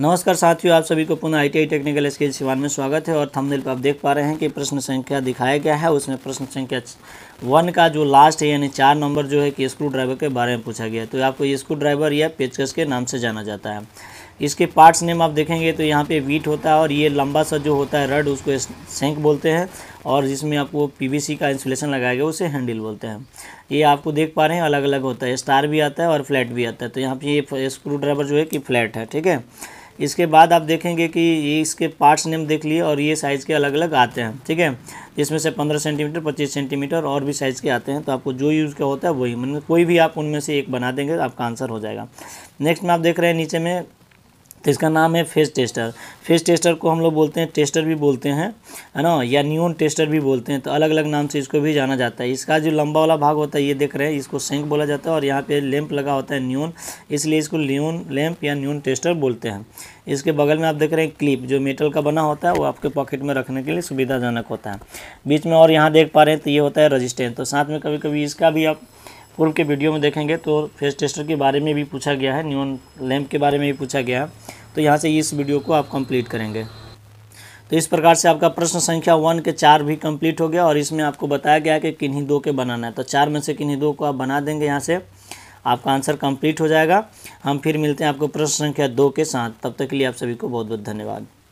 नमस्कार साथियों आप सभी को पुनः आईटीआई टेक्निकल स्किल सिवान में स्वागत है और थंबनेल पर आप देख पा रहे हैं कि प्रश्न संख्या दिखाया गया है उसमें प्रश्न संख्या वन का जो लास्ट है यानी चार नंबर जो है कि स्क्रू ड्राइवर के बारे में पूछा गया तो आपको स्क्रू ड्राइवर या पेचकस के नाम से जाना जाता है इसके पार्ट्स नेम आप देखेंगे तो यहाँ पे वीट होता है और ये लंबा सा जो होता है रड उसको सेंक बोलते हैं और जिसमें आपको पीवीसी का इंसुलेशन लगाया गया उसे हैंडल बोलते हैं ये आपको देख पा रहे हैं अलग अलग होता है स्टार भी आता है और फ्लैट भी आता है तो यहाँ पे ये स्क्रू ड्राइवर जो है कि फ्लैट है ठीक है इसके बाद आप देखेंगे कि ये इसके पार्ट्स नेम देख लिए और ये साइज़ के अलग अलग आते हैं ठीक है जिसमें से पंद्रह सेंटीमीटर पच्चीस सेंटीमीटर और भी साइज़ के आते हैं तो आपको जो यूज़ का होता है वही मतलब कोई भी आप उनमें से एक बना देंगे तो आपका आंसर हो जाएगा नेक्स्ट में आप देख रहे हैं नीचे में तो इसका नाम है फेस टेस्टर फेस टेस्टर को हम लोग बोलते हैं टेस्टर भी बोलते हैं है ना या न्यून टेस्टर भी बोलते हैं तो अलग अलग नाम से इसको भी जाना जाता है इसका जो लंबा वाला भाग होता है ये देख रहे हैं इसको सेंक बोला जाता है और यहाँ पे लैंप लगा होता है न्यून इसलिए इसको न्यून लैंप या न्यून टेस्टर बोलते हैं इसके बगल में आप देख रहे हैं क्लिप जो मेटल का बना होता है वो आपके पॉकेट में रखने के लिए सुविधाजनक होता है बीच में और यहाँ देख पा रहे हैं तो ये होता है रजिस्टेंस तो साथ में कभी कभी इसका भी आप पूर्व के वीडियो में देखेंगे तो फेस टेस्टर के बारे में भी पूछा गया है न्यून लैम्प के बारे में भी पूछा गया है तो यहाँ से इस वीडियो को आप कंप्लीट करेंगे तो इस प्रकार से आपका प्रश्न संख्या वन के चार भी कंप्लीट हो गया और इसमें आपको बताया गया कि किन्हीं दो के बनाना है तो चार में से किन्हीं दो को आप बना देंगे यहाँ से आपका आंसर कम्प्लीट हो जाएगा हम फिर मिलते हैं आपको प्रश्न संख्या दो के साथ तब तक के लिए आप सभी को बहुत बहुत धन्यवाद